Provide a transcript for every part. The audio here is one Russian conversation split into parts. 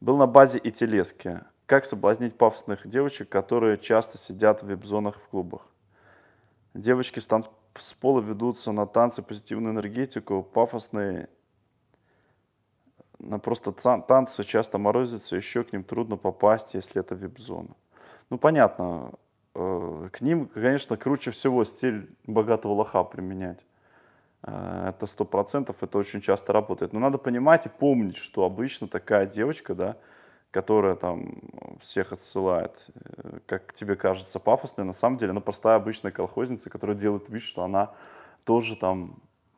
Был на базе и телески. Как соблазнить пафосных девочек, которые часто сидят в веб-зонах в клубах? Девочки с, тан- с пола ведутся на танцы, позитивную энергетику, пафосные на просто тан- танцы часто морозятся, еще к ним трудно попасть, если это веб-зона. Ну, понятно, э, к ним, конечно, круче всего стиль богатого лоха применять. Э, это сто процентов, это очень часто работает. Но надо понимать и помнить, что обычно такая девочка, да, которая там всех отсылает, э, как тебе кажется, пафосная, на самом деле она простая обычная колхозница, которая делает вид, что она тоже там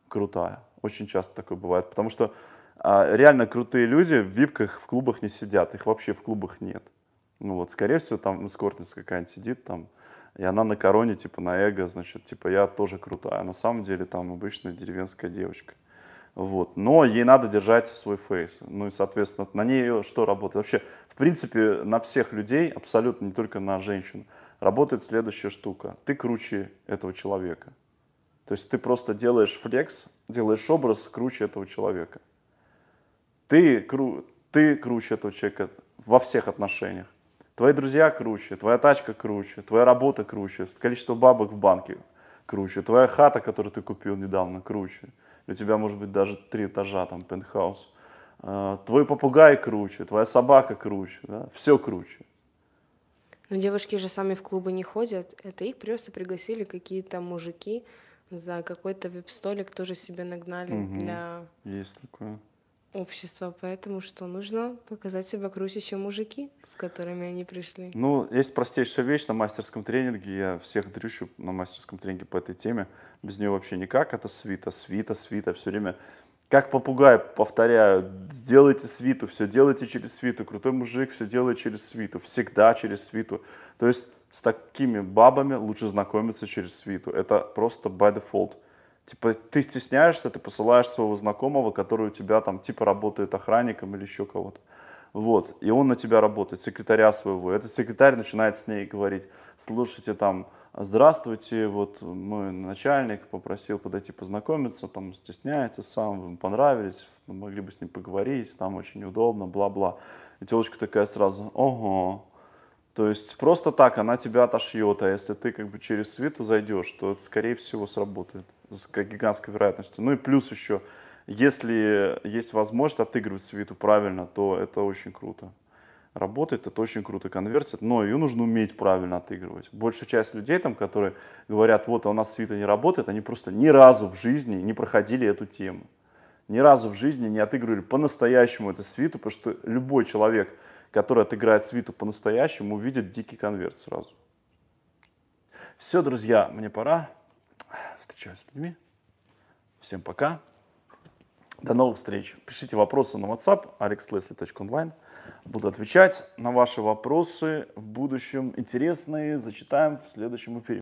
крутая. Очень часто такое бывает, потому что а, реально крутые люди в випках в клубах не сидят, их вообще в клубах нет. Ну вот, скорее всего, там эскортница ну, какая-нибудь сидит, там и она на короне, типа, на эго, значит, типа, я тоже крутая. А на самом деле там обычная деревенская девочка. Вот. Но ей надо держать свой фейс. Ну и, соответственно, на ней что работает? Вообще, в принципе, на всех людей, абсолютно не только на женщин, работает следующая штука. Ты круче этого человека. То есть ты просто делаешь флекс, делаешь образ круче этого человека. Ты, кру, ты круче этого человека во всех отношениях. Твои друзья круче, твоя тачка круче, твоя работа круче, количество бабок в банке круче, твоя хата, которую ты купил недавно, круче. У тебя может быть даже три этажа, там, пентхаус. А, твой попугай круче, твоя собака круче, да? все круче. Но ну, девушки же сами в клубы не ходят, это их просто пригласили какие-то мужики за какой-то вип-столик, тоже себе нагнали угу. для... Есть такое общества, поэтому что нужно показать себя круче, чем мужики, с которыми они пришли. Ну, есть простейшая вещь на мастерском тренинге, я всех дрючу на мастерском тренинге по этой теме, без нее вообще никак, это свита, свита, свита, все время как попугай, повторяю, сделайте свиту, все делайте через свиту, крутой мужик, все делает через свиту, всегда через свиту. То есть с такими бабами лучше знакомиться через свиту, это просто by default. Типа ты стесняешься, ты посылаешь своего знакомого, который у тебя там типа работает охранником или еще кого-то. Вот, и он на тебя работает, секретаря своего. Этот секретарь начинает с ней говорить, слушайте, там, здравствуйте, вот мой начальник попросил подойти познакомиться, там, стесняется сам, вы ему понравились, могли бы с ним поговорить, там очень удобно, бла-бла. И телочка такая сразу, ого. То есть просто так она тебя отошьет, а если ты как бы через свиту зайдешь, то это, скорее всего, сработает с гигантской вероятностью. Ну и плюс еще, если есть возможность отыгрывать свиту правильно, то это очень круто. Работает, это очень круто, конвертит, но ее нужно уметь правильно отыгрывать. Большая часть людей, там, которые говорят, вот, а у нас свита не работает, они просто ни разу в жизни не проходили эту тему. Ни разу в жизни не отыгрывали по-настоящему эту свиту, потому что любой человек, который отыграет свиту по-настоящему, увидит дикий конверт сразу. Все, друзья, мне пора встречаюсь с людьми. Всем пока. До новых встреч. Пишите вопросы на WhatsApp alexleslie.online. Буду отвечать на ваши вопросы в будущем. Интересные зачитаем в следующем эфире.